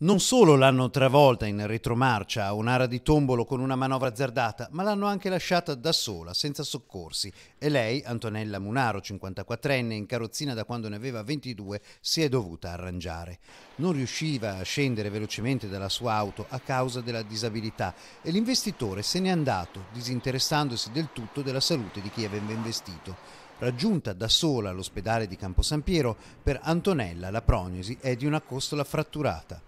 Non solo l'hanno travolta in retromarcia a un'ara di tombolo con una manovra azzardata, ma l'hanno anche lasciata da sola, senza soccorsi. E lei, Antonella Munaro, 54enne, in carrozzina da quando ne aveva 22, si è dovuta arrangiare. Non riusciva a scendere velocemente dalla sua auto a causa della disabilità e l'investitore se n'è andato, disinteressandosi del tutto della salute di chi aveva investito. Raggiunta da sola all'ospedale di Campo San Piero, per Antonella la prognosi è di una costola fratturata.